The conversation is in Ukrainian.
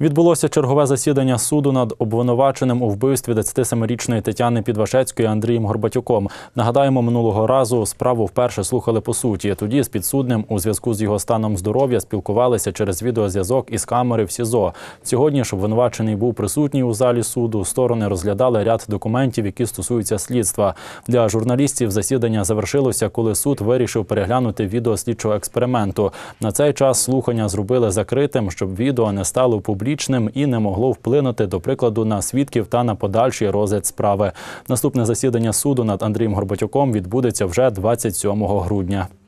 Відбулося чергове засідання суду над обвинуваченим у вбивстві 27-річної Тетяни Підвашецької Андрієм Горбатюком. Нагадаємо, минулого разу справу вперше слухали по суті. Тоді з підсудним у зв'язку з його станом здоров'я спілкувалися через відеозв'язок із камери в СІЗО. Сьогодні ж обвинувачений був присутній у залі суду. Сторони розглядали ряд документів, які стосуються слідства. Для журналістів засідання завершилося, коли суд вирішив переглянути відео слідчого експерименту. На цей час слухання зробили закритим, щоб відео не стало публічним довічним і не могло вплинути, до прикладу, на свідків та на подальший розгляд справи. Наступне засідання суду над Андрієм Горбатюком відбудеться вже 27 грудня.